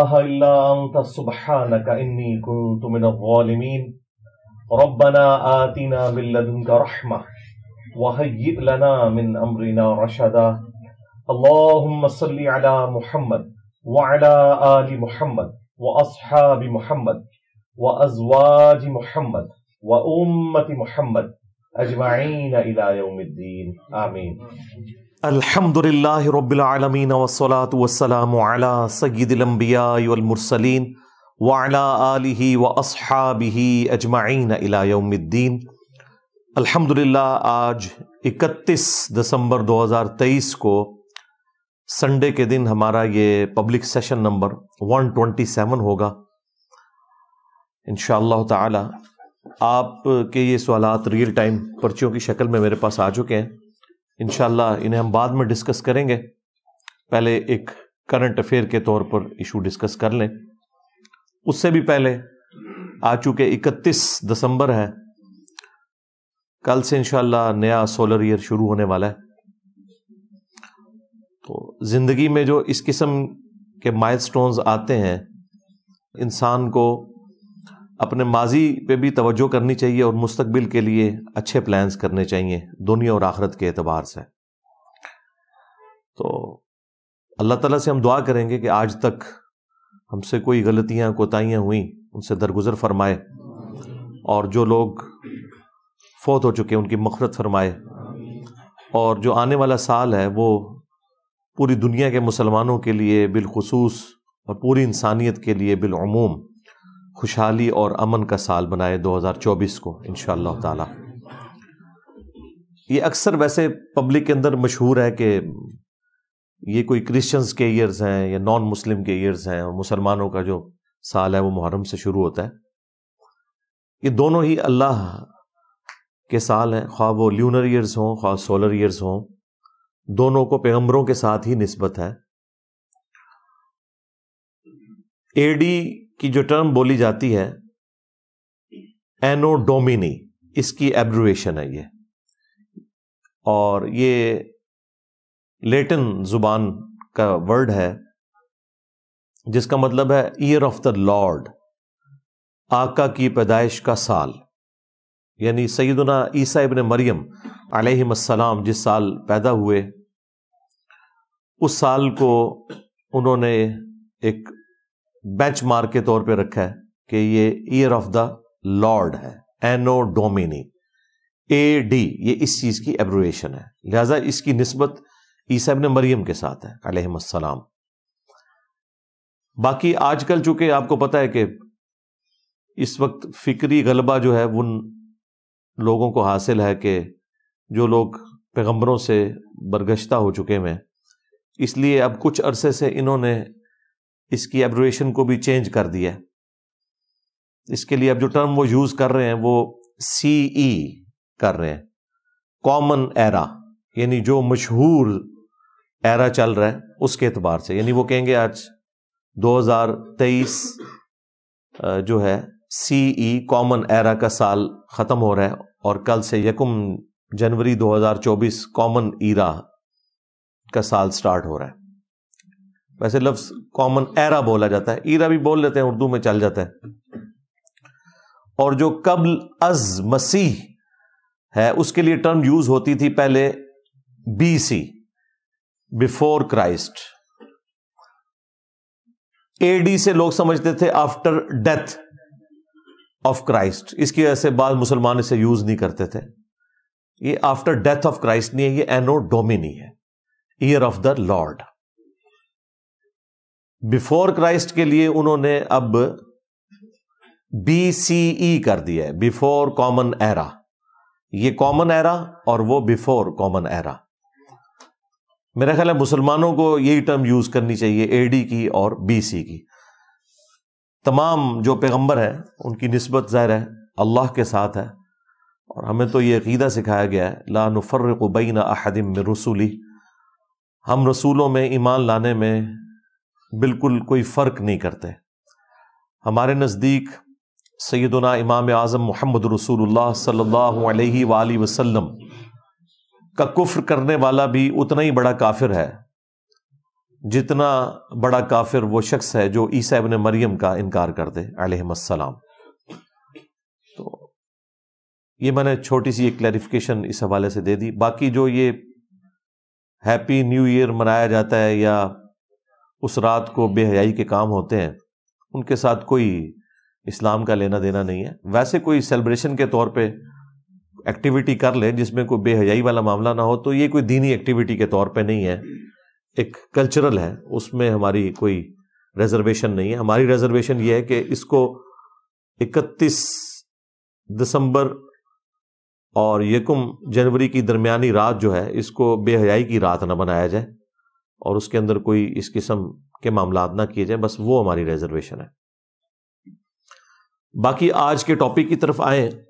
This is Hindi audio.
إلا سبحانك إني كنت من الظالمين ربنا آتنا من لدنك رحمة وهيئ لنا من أمرنا رشدا اللهم صل على محمد وعلى آل محمد وأصحاب محمد وأزواج محمد وأمة محمد أجمعين إلى يوم الدين آمين अल्हम्दुलिल्लाह रब्बिल आलमीन वस्सलात वस्सलामु अला सय्यिदिल अंबिया वल मुरसलीन व अला आलिहि व अस्हाबिहि अजमाइन इला यौमिद्दीन अल्हम्दुलिल्लाह आज 31 दिसंबर 2023 को संडे के दिन हमारा ये पब्लिक सेशन नंबर 127 होगा इन ताला आप के ये सवाल रियल टाइम पर्चियों की शक्ल में मेरे पास आ चुके हैं इनशाला इन्हें हम बाद में डिस्कस करेंगे पहले एक करंट अफेयर के तौर पर इशू डिस्कस कर लें उससे भी पहले आ चुके 31 दिसंबर है कल से इनशाला नया सोलर ईयर शुरू होने वाला है तो ज़िंदगी में जो इस किस्म के माइलस्टोन्स आते हैं इंसान को अपने माजी पे भी तवज्जो करनी चाहिए और मुस्तबिल के लिए अच्छे प्लान्स करने चाहिए दुनिया और आखरत के अतबार से तो अल्लाह ताला से हम दुआ करेंगे कि आज तक हमसे कोई गलतियां कोताहियाँ हुई उनसे दरगुजर फरमाए और जो लोग फौत हो चुके उनकी मफरत फरमाए और जो आने वाला साल है वो पूरी दुनिया के मुसलमानों के लिए बिलखसूस और पूरी इंसानियत के लिए बिलूम खुशहाली और अमन का साल बनाए 2024 को इन ताला ये अक्सर वैसे पब्लिक के अंदर मशहूर है कि ये कोई क्रिश्चियंस के ईयर्स हैं या नॉन मुस्लिम के ईयर्स हैं और मुसलमानों का जो साल है वो मुहर्रम से शुरू होता है ये दोनों ही अल्लाह के साल हैं खा वो ल्यूनर ईयर्स हों खा सोलर ईयर्स हों दोनों को पैगम्बरों के साथ ही नस्बत है एडी की जो टर्म बोली जाती है एनोडोमिनी इसकी एब्रुवेशन है ये और ये लेटिन जुबान का वर्ड है जिसका मतलब है ईयर ऑफ द लॉर्ड आका की पैदाइश का साल यानी सईदना ईसा इबन मरियम अलहसलाम जिस साल पैदा हुए उस साल को उन्होंने एक बेंच मार्क के तौर पे रखा है कि ये ईयर ऑफ द लॉर्ड है एनो डोमिनी ए डी ये इस चीज़ की एब्रोएशन है लिहाजा इसकी नस्बत ईसा मरियम के साथ है अलहमसलाम बाकी आजकल चूंकि आपको पता है कि इस वक्त फिक्री गलबा जो है उन लोगों को हासिल है कि जो लोग पैगम्बरों से बरगश्ता हो चुके हैं इसलिए अब कुछ अरसे से इन्होंने इसकी एब्रोएशन को भी चेंज कर दिया है इसके लिए अब जो टर्म वो यूज कर रहे हैं वो सी ई e कर रहे हैं कॉमन एरा यानी जो मशहूर एरा चल रहा है उसके एतबार से यानी वो कहेंगे आज 2023 जो है सी ई कॉमन एरा का साल ख़त्म हो रहा है और कल से यकुम जनवरी 2024 कॉमन ईरा का साल स्टार्ट हो रहा है वैसे लफ्ज कॉमन एरा बोला जाता है ईरा भी बोल लेते हैं उर्दू में चल जाता है और जो कबल अज मसीह है उसके लिए टर्म यूज होती थी पहले B C before Christ AD से लोग समझते थे आफ्टर डेथ ऑफ क्राइस्ट इसकी वजह से बाद मुसलमान इसे यूज नहीं करते थे ये आफ्टर डेथ ऑफ क्राइस्ट नहीं है ये एनो डोमिनी है year of the lord before Christ के लिए उन्होंने अब बी सी ई कर दिया है बिफोर कॉमन एरा ये कॉमन एरा और वो बिफोर कॉमन एरा मेरा ख्याल है मुसलमानों को यही टर्म यूज करनी चाहिए ए डी की और बी सी की तमाम जो पैगंबर है उनकी नस्बत ज़ाहिर है अल्लाह के साथ है और हमें तो ये अकीदा सिखाया गया है ला नफ़र बैन अहदम रसूली हम रसूलों में ईमान लाने में बिल्कुल कोई फ़र्क नहीं करते हमारे नज़दीक सैदना इमाम आज़म मोहम्मद रसूल सल्लल्लाहु सल्ला वसल्लम का कुफ्र करने वाला भी उतना ही बड़ा काफिर है जितना बड़ा काफिर वो शख्स है जो ईसा इबन मरियम का इनकार कर दे अलहमसलाम तो ये मैंने छोटी सी एक क्लैरिफिकेशन इस हवाले से दे दी बाकी जो ये हैप्पी न्यू ईयर मनाया जाता है या उस रात को बेहयाई के काम होते हैं उनके साथ कोई इस्लाम का लेना देना नहीं है वैसे कोई सेलिब्रेशन के तौर पे एक्टिविटी कर ले जिसमें कोई बेहयाई वाला मामला ना हो तो ये कोई दीनी एक्टिविटी के तौर पे नहीं है एक कल्चरल है उसमें हमारी कोई रिजर्वेशन नहीं है हमारी रिजर्वेशन ये है कि इसको 31 दिसंबर और यकम जनवरी की दरमियानी रात जो है इसको बेहयाई की रात ना बनाया जाए और उसके अंदर कोई इस किस्म के मामला ना किए जाए बस वो हमारी रिजर्वेशन है बाकी आज के टॉपिक की तरफ आए